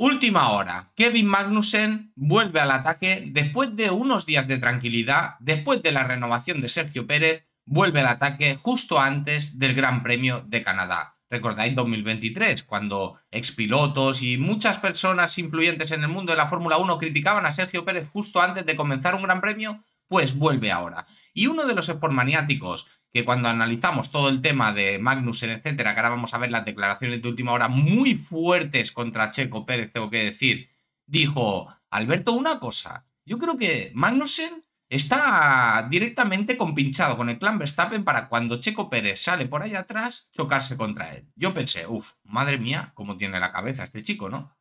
Última hora. Kevin Magnussen vuelve al ataque después de unos días de tranquilidad, después de la renovación de Sergio Pérez, vuelve al ataque justo antes del Gran Premio de Canadá. Recordáis 2023, cuando expilotos y muchas personas influyentes en el mundo de la Fórmula 1 criticaban a Sergio Pérez justo antes de comenzar un Gran Premio, pues vuelve ahora. Y uno de los sportmaniáticos que cuando analizamos todo el tema de Magnussen, etcétera, que ahora vamos a ver las declaraciones de última hora muy fuertes contra Checo Pérez, tengo que decir, dijo, Alberto, una cosa, yo creo que Magnussen está directamente compinchado con el clan Verstappen para cuando Checo Pérez sale por ahí atrás, chocarse contra él. Yo pensé, uff, madre mía, cómo tiene la cabeza este chico, ¿no?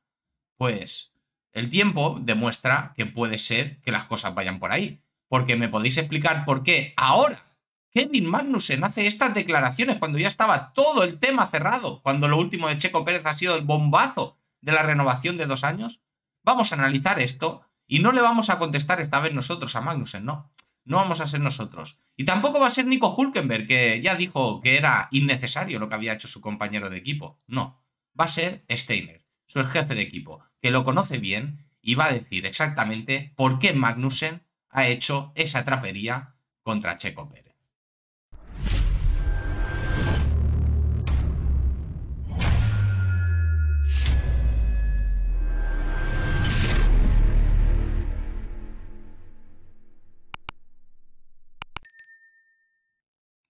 Pues el tiempo demuestra que puede ser que las cosas vayan por ahí. Porque me podéis explicar por qué ahora Kevin Magnussen hace estas declaraciones cuando ya estaba todo el tema cerrado, cuando lo último de Checo Pérez ha sido el bombazo de la renovación de dos años. Vamos a analizar esto y no le vamos a contestar esta vez nosotros a Magnussen, no. No vamos a ser nosotros. Y tampoco va a ser Nico Hulkenberg, que ya dijo que era innecesario lo que había hecho su compañero de equipo. No. Va a ser Steiner, su jefe de equipo, que lo conoce bien y va a decir exactamente por qué Magnussen ha hecho esa trapería contra Checo Pérez.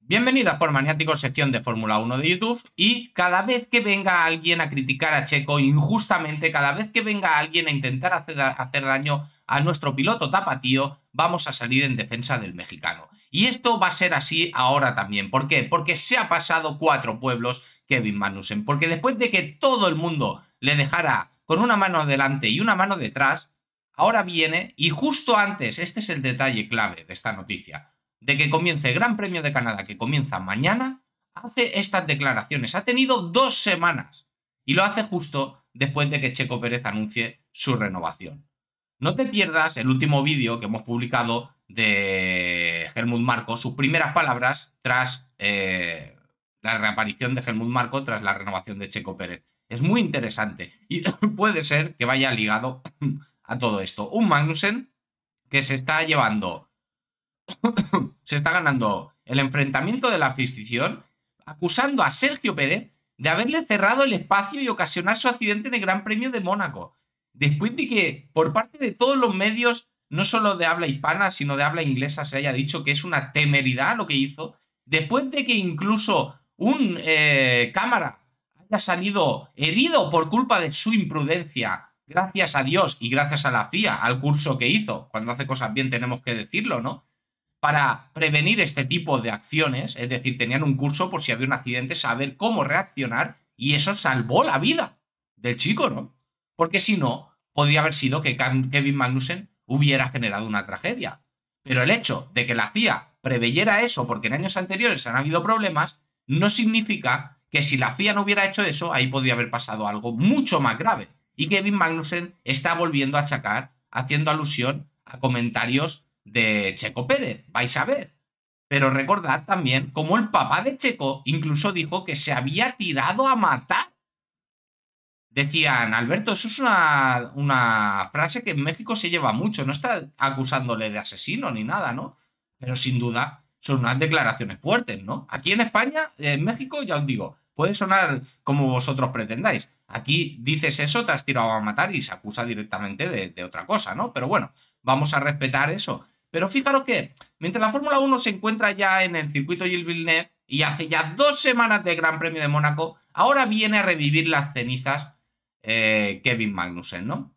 bienvenida por Maniático, sección de Fórmula 1 de YouTube. Y cada vez que venga alguien a criticar a Checo injustamente, cada vez que venga alguien a intentar hacer, daño a nuestro piloto tapatío, vamos a salir en defensa del mexicano. Y esto va a ser así ahora también. ¿Por qué? Porque se ha pasado cuatro pueblos Kevin Magnussen. Porque después de que todo el mundo le dejara con una mano adelante y una mano detrás, ahora viene y justo antes, este es el detalle clave de esta noticia de que comience el Gran Premio de Canadá, que comienza mañana, hace estas declaraciones. Ha tenido dos semanas y lo hace justo después de que Checo Pérez anuncie su renovación. No te pierdas el último vídeo que hemos publicado de Helmut Marco, sus primeras palabras tras eh, la reaparición de Helmut Marco tras la renovación de Checo Pérez. Es muy interesante y puede ser que vaya ligado a todo esto. Un Magnussen que se está llevando se está ganando el enfrentamiento de la afición, acusando a Sergio Pérez de haberle cerrado el espacio y ocasionar su accidente en el Gran Premio de Mónaco. Después de que, por parte de todos los medios, no solo de habla hispana, sino de habla inglesa, se haya dicho que es una temeridad lo que hizo, después de que incluso un eh, cámara haya salido herido por culpa de su imprudencia, gracias a Dios y gracias a la FIA, al curso que hizo, cuando hace cosas bien tenemos que decirlo, ¿no? para prevenir este tipo de acciones, es decir, tenían un curso por si había un accidente, saber cómo reaccionar y eso salvó la vida del chico, ¿no? Porque si no, podría haber sido que Kevin Magnussen hubiera generado una tragedia. Pero el hecho de que la CIA preveyera eso porque en años anteriores han habido problemas, no significa que si la CIA no hubiera hecho eso, ahí podría haber pasado algo mucho más grave. Y Kevin Magnussen está volviendo a achacar, haciendo alusión a comentarios de Checo Pérez, vais a ver. Pero recordad también cómo el papá de Checo incluso dijo que se había tirado a matar. Decían, Alberto, eso es una, una frase que en México se lleva mucho, no está acusándole de asesino ni nada, ¿no? Pero sin duda son unas declaraciones fuertes, ¿no? Aquí en España, en México, ya os digo, puede sonar como vosotros pretendáis. Aquí dices eso, te has tirado a matar y se acusa directamente de, de otra cosa, ¿no? Pero bueno, vamos a respetar eso. Pero fijaros que, mientras la Fórmula 1 se encuentra ya en el circuito Gilles Villeneuve y hace ya dos semanas de Gran Premio de Mónaco, ahora viene a revivir las cenizas eh, Kevin Magnussen, ¿no?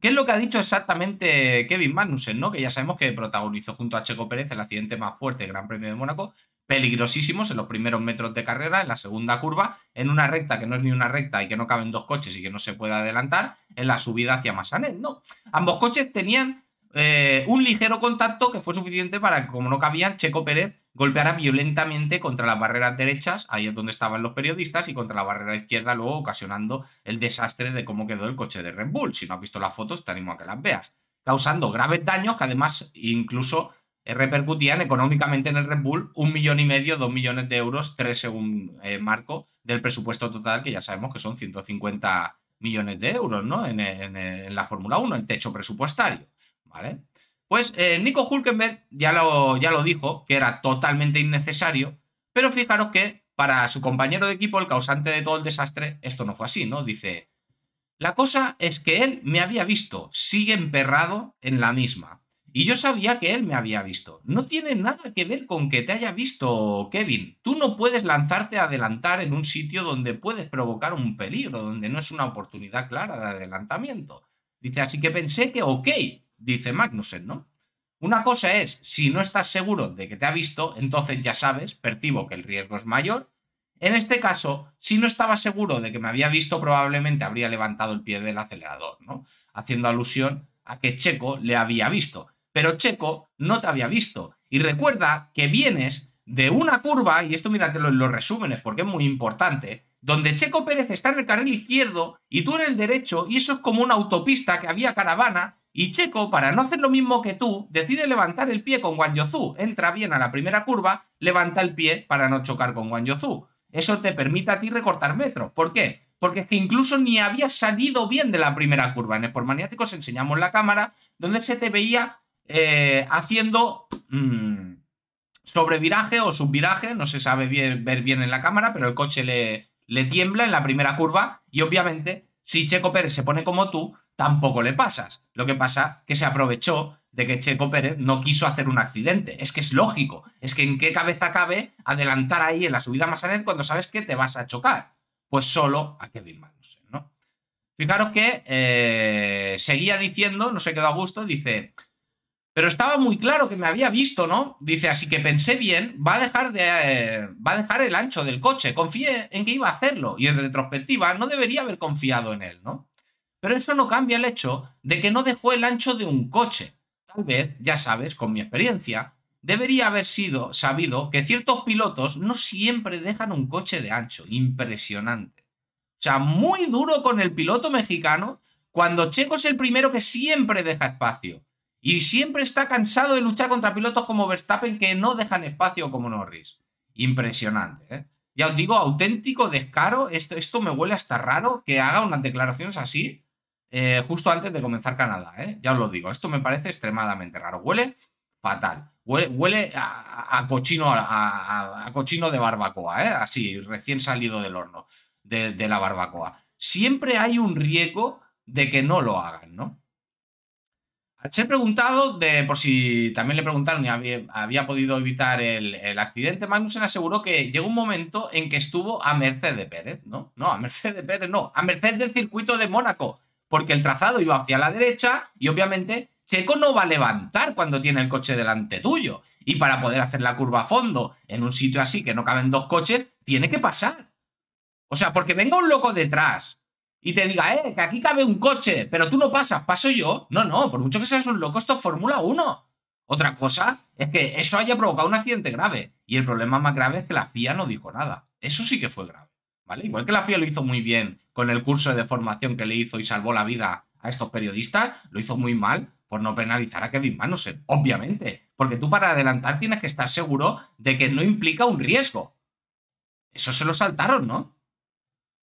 ¿Qué es lo que ha dicho exactamente Kevin Magnussen, ¿no? Que ya sabemos que protagonizó junto a Checo Pérez el accidente más fuerte del Gran Premio de Mónaco, peligrosísimos en los primeros metros de carrera, en la segunda curva, en una recta que no es ni una recta y que no caben dos coches y que no se puede adelantar, en la subida hacia Massanet. No, ambos coches tenían eh, un ligero contacto que fue suficiente para que, como no cabía, Checo Pérez golpeara violentamente contra las barreras derechas, ahí es donde estaban los periodistas, y contra la barrera izquierda, luego ocasionando el desastre de cómo quedó el coche de Red Bull. Si no has visto las fotos, te animo a que las veas, causando graves daños que además incluso eh, repercutían económicamente en el Red Bull un millón y medio, dos millones de euros, tres según eh, marco del presupuesto total, que ya sabemos que son 150 millones de euros, ¿no? en la Fórmula 1, el techo presupuestario. ¿vale? Pues eh, Nico Hulkenberg ya lo, ya lo dijo, que era totalmente innecesario, pero fijaros que para su compañero de equipo, el causante de todo el desastre, esto no fue así, ¿no? Dice, la cosa es que él me había visto, sigue emperrado en la misma. Y yo sabía que él me había visto. No tiene nada que ver con que te haya visto, Kevin. Tú no puedes lanzarte a adelantar en un sitio donde puedes provocar un peligro, donde no es una oportunidad clara de adelantamiento. Dice, así que pensé que, ok, dice Magnussen, ¿no? Una cosa es, si no estás seguro de que te ha visto, entonces ya sabes, percibo que el riesgo es mayor. En este caso, si no estaba seguro de que me había visto, probablemente habría levantado el pie del acelerador, ¿no? Haciendo alusión a que Checo le había visto. Pero Checo no te había visto. Y recuerda que vienes de una curva, y esto míratelo en los resúmenes porque es muy importante, donde Checo Pérez está en el carril izquierdo y tú en el derecho, y eso es como una autopista que había caravana, y Checo, para no hacer lo mismo que tú, decide levantar el pie con Yozu. Entra bien a la primera curva, levanta el pie para no chocar con Yozu. Eso te permite a ti recortar metros. ¿Por qué? Porque es que incluso ni había salido bien de la primera curva. En Sport Maniáticos enseñamos la cámara donde se te veía eh, haciendo mm, sobreviraje o subviraje. No se sabe ver bien en la cámara, pero el coche le, le tiembla en la primera curva. Y obviamente, si Checo Pérez se pone como tú, tampoco le pasas. Lo que pasa que se aprovechó de que Checo Pérez no quiso hacer un accidente. Es que es lógico. Es que en qué cabeza cabe adelantar ahí en la subida a cuando sabes que te vas a chocar. Pues solo a Kevin Magnussen, ¿no? Fijaros que eh, seguía diciendo, no se quedó a gusto, dice, pero estaba muy claro que me había visto, ¿no? Dice, así que pensé bien, va a dejar, de, eh, va a dejar el ancho del coche, confié en que iba a hacerlo y en retrospectiva no debería haber confiado en él, ¿no? Pero eso no cambia el hecho de que no dejó el ancho de un coche. Tal vez, ya sabes, con mi experiencia, debería haber sido sabido que ciertos pilotos no siempre dejan un coche de ancho. Impresionante. O sea, muy duro con el piloto mexicano cuando Checo es el primero que siempre deja espacio. Y siempre está cansado de luchar contra pilotos como Verstappen que no dejan espacio como Norris. Impresionante, ¿eh? Ya os digo, auténtico descaro. Esto, esto me huele hasta raro que haga unas declaraciones así eh, justo antes de comenzar Canadá, ¿eh? ya os lo digo. Esto me parece extremadamente raro. Huele fatal. Huele, a, cochino, a, cochino de barbacoa, ¿eh? así, recién salido del horno de, la barbacoa. Siempre hay un riesgo de que no lo hagan, ¿no? Al ser preguntado, de, por si también le preguntaron y había, podido evitar el, accidente, Magnussen aseguró que llegó un momento en que estuvo a merced de Pérez, ¿no? No, a merced de Pérez no, a merced del circuito de Mónaco porque el trazado iba hacia la derecha y obviamente Checo no va a levantar cuando tiene el coche delante tuyo. Y para poder hacer la curva a fondo en un sitio así que no caben dos coches, tiene que pasar. O sea, porque venga un loco detrás y te diga, eh, que aquí cabe un coche, pero tú no pasas, paso yo. No, no, por mucho que seas un loco, esto es Fórmula 1. Otra cosa es que eso haya provocado un accidente grave. Y el problema más grave es que la FIA no dijo nada. Eso sí que fue grave. ¿Vale? Igual que la FIA lo hizo muy bien con el curso de formación que le hizo y salvó la vida a estos periodistas, lo hizo muy mal por no penalizar a Kevin Manusen, obviamente. Porque tú para adelantar tienes que estar seguro de que no implica un riesgo. Eso se lo saltaron, ¿no?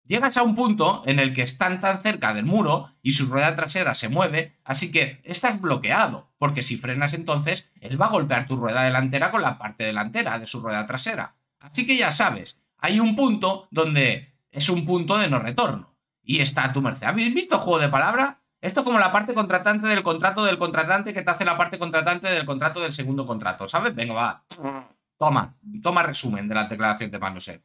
Llegas a un punto en el que están tan cerca del muro y su rueda trasera se mueve, así que estás bloqueado, porque si frenas entonces, él va a golpear tu rueda delantera con la parte delantera de su rueda trasera. Así que ya sabes, hay un punto donde es un punto de no retorno. Y está a tu merced. ¿Habéis visto juego de palabra? Esto como la parte contratante del contrato del contratante que te hace la parte contratante del contrato del segundo contrato, ¿sabes? Venga, va. Toma, toma resumen de la declaración de Panosel.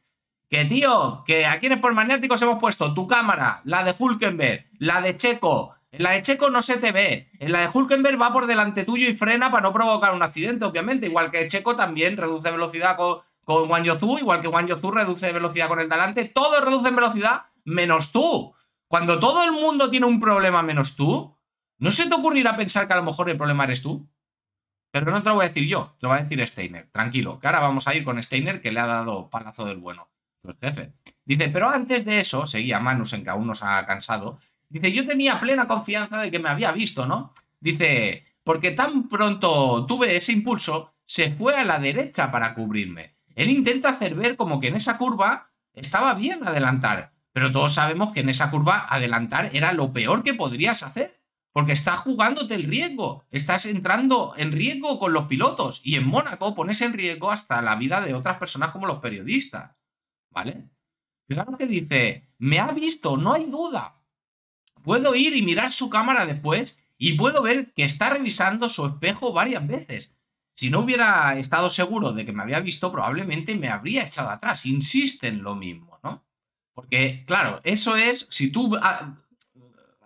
Que tío, que aquí en Sport Magnéticos hemos puesto tu cámara, la de Hulkenberg, la de Checo. En la de Checo no se te ve. En la de Hulkenberg va por delante tuyo y frena para no provocar un accidente, obviamente. Igual que Checo también reduce velocidad con, con Wang Yozu, igual que Wang Yozu reduce velocidad con el talante, todos reducen velocidad menos tú. Cuando todo el mundo tiene un problema menos tú, ¿no se te ocurrirá pensar que a lo mejor el problema eres tú? Pero no te lo voy a decir yo, te lo va a decir Steiner. Tranquilo, que ahora vamos a ir con Steiner, que le ha dado palazo del bueno. jefe. Dice, pero antes de eso, seguía en que aún nos ha cansado. Dice, yo tenía plena confianza de que me había visto, ¿no? Dice, porque tan pronto tuve ese impulso, se fue a la derecha para cubrirme. Él intenta hacer ver como que en esa curva estaba bien adelantar, pero todos sabemos que en esa curva adelantar era lo peor que podrías hacer, porque estás jugándote el riesgo, estás entrando en riesgo con los pilotos y en Mónaco pones en riesgo hasta la vida de otras personas como los periodistas, ¿vale? Fijaros que dice, me ha visto, no hay duda. Puedo ir y mirar su cámara después y puedo ver que está revisando su espejo varias veces. Si no hubiera estado seguro de que me había visto, probablemente me habría echado atrás. Insisten lo mismo, ¿no? Porque, claro, eso es, si tú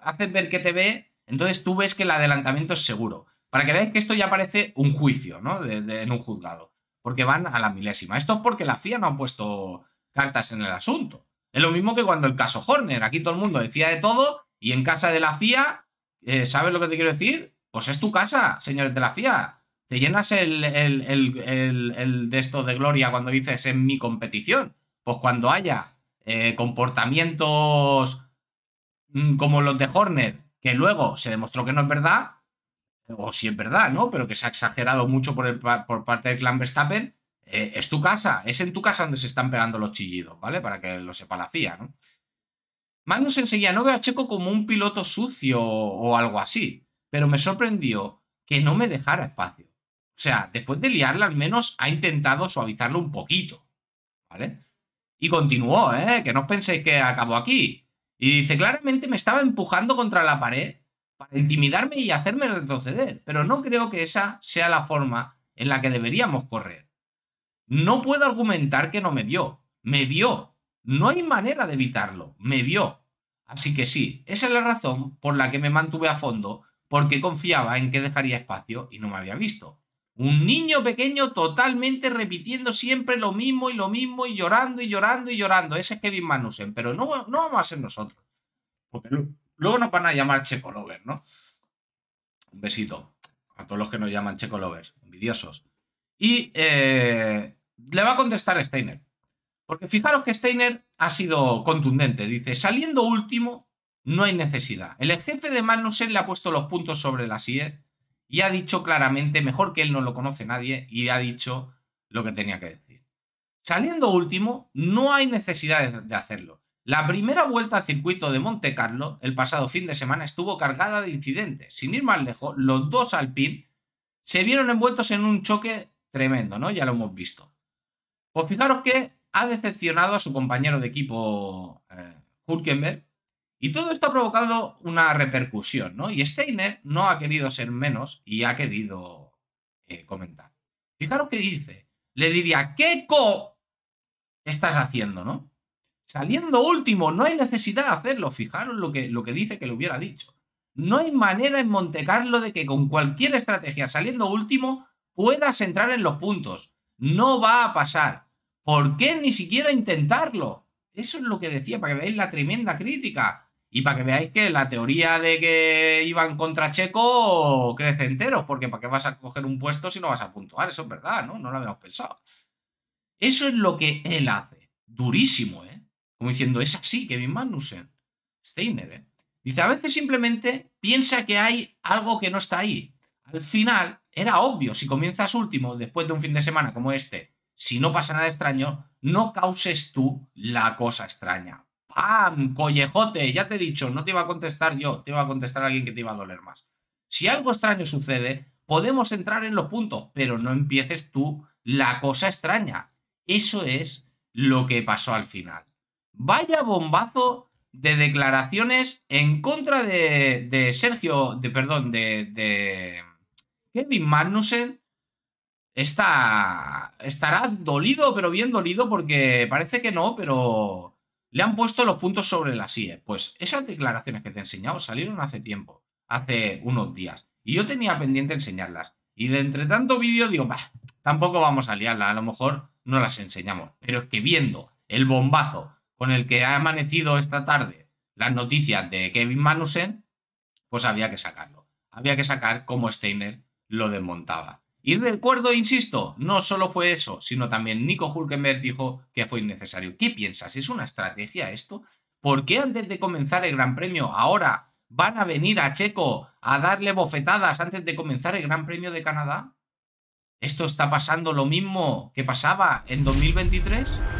haces ver que te ve, entonces tú ves que el adelantamiento es seguro. Para que veáis que esto ya parece un juicio, ¿no? en un juzgado. Porque van a la milésima. Esto es porque la FIA no ha puesto cartas en el asunto. Es lo mismo que cuando el caso Horner. Aquí todo el mundo decía de todo y en casa de la FIA, eh, ¿sabes lo que te quiero decir? Pues es tu casa, señores de la FIA. Te llenas el, el, de esto de gloria cuando dices en mi competición. Pues cuando haya eh, comportamientos mm, como los de Horner, que luego se demostró que no es verdad, o si es verdad, ¿no? Pero que se ha exagerado mucho por, parte del clan Verstappen, eh, es tu casa, es en tu casa donde se están pegando los chillidos, ¿vale? Para que lo sepa la FIA, ¿no? Magnus enseguida no veo a Checo como un piloto sucio o algo así, pero me sorprendió que no me dejara espacio. O sea, después de liarla, al menos ha intentado suavizarlo un poquito. ¿Vale? Y continuó, ¿eh? Que no os penséis que acabó aquí. Y dice, claramente me estaba empujando contra la pared para intimidarme y hacerme retroceder, pero no creo que esa sea la forma en la que deberíamos correr. No puedo argumentar que no me vio. Me vio. No hay manera de evitarlo. Me vio. Así que sí, esa es la razón por la que me mantuve a fondo, porque confiaba en que dejaría espacio y no me había visto. Un niño pequeño totalmente repitiendo siempre lo mismo y lo mismo y llorando y llorando y llorando. Ese es Kevin Magnussen, pero no, no vamos a ser nosotros. Porque luego nos van a llamar Checo Lover, ¿no? Un besito a todos los que nos llaman Checo Lovers, envidiosos. Y eh, le va a contestar Steiner. Porque fijaros que Steiner ha sido contundente. Dice, saliendo último, no hay necesidad. El jefe de Magnussen le ha puesto los puntos sobre las IES y ha dicho claramente, mejor que él no lo conoce nadie, y ha dicho lo que tenía que decir. Saliendo último, no hay necesidad de hacerlo. La primera vuelta al circuito de Monte Carlo el pasado fin de semana estuvo cargada de incidentes. Sin ir más lejos, los dos alpin se vieron envueltos en un choque tremendo, ¿no? Ya lo hemos visto. Pues fijaros que ha decepcionado a su compañero de equipo eh, y todo esto ha provocado una repercusión, ¿no? Y Steiner no ha querido ser menos y ha querido eh, comentar. Fijaros qué dice. Le diría, ¿qué co estás haciendo, no? Saliendo último, no hay necesidad de hacerlo. Fijaros lo que, lo que dice que le hubiera dicho. No hay manera en Montecarlo de que con cualquier estrategia saliendo último puedas entrar en los puntos. No va a pasar. ¿Por qué ni siquiera intentarlo? Eso es lo que decía, para que veáis la tremenda crítica. Y para que veáis que la teoría de que iban contra Checo crece entero, porque ¿para qué vas a coger un puesto si no vas a puntuar? Eso es verdad, ¿no? No lo habíamos pensado. Eso es lo que él hace. Durísimo, ¿eh? Como diciendo, es así, Kevin Magnussen. Steiner, ¿eh? Dice, a veces simplemente piensa que hay algo que no está ahí. Al final, era obvio, si comienzas último después de un fin de semana como este, si no pasa nada extraño, no causes tú la cosa extraña ah, mm, collejote, ya te he dicho, no te iba a contestar yo, te iba a contestar alguien que te iba a doler más. Si algo extraño sucede, podemos entrar en los puntos, pero no empieces tú la cosa extraña. Eso es lo que pasó al final. Vaya bombazo de declaraciones en contra de, Sergio, de perdón, de, de Kevin Magnussen. Está, estará dolido, pero bien dolido, porque parece que no, pero le han puesto los puntos sobre las IE. Pues esas declaraciones que te he enseñado salieron hace tiempo, hace unos días. Y yo tenía pendiente enseñarlas. Y de entre tanto vídeo digo, bah, tampoco vamos a liarlas, a lo mejor no las enseñamos. Pero es que viendo el bombazo con el que ha amanecido esta tarde las noticias de Kevin Manusen, pues había que sacarlo. Había que sacar cómo Steiner lo desmontaba. Y recuerdo, insisto, no solo fue eso, sino también Nico Hulkenberg dijo que fue innecesario. ¿Qué piensas? ¿Es una estrategia esto? ¿Por qué antes de comenzar el Gran Premio ahora van a venir a Checo a darle bofetadas antes de comenzar el Gran Premio de Canadá? ¿Esto está pasando lo mismo que pasaba en 2023?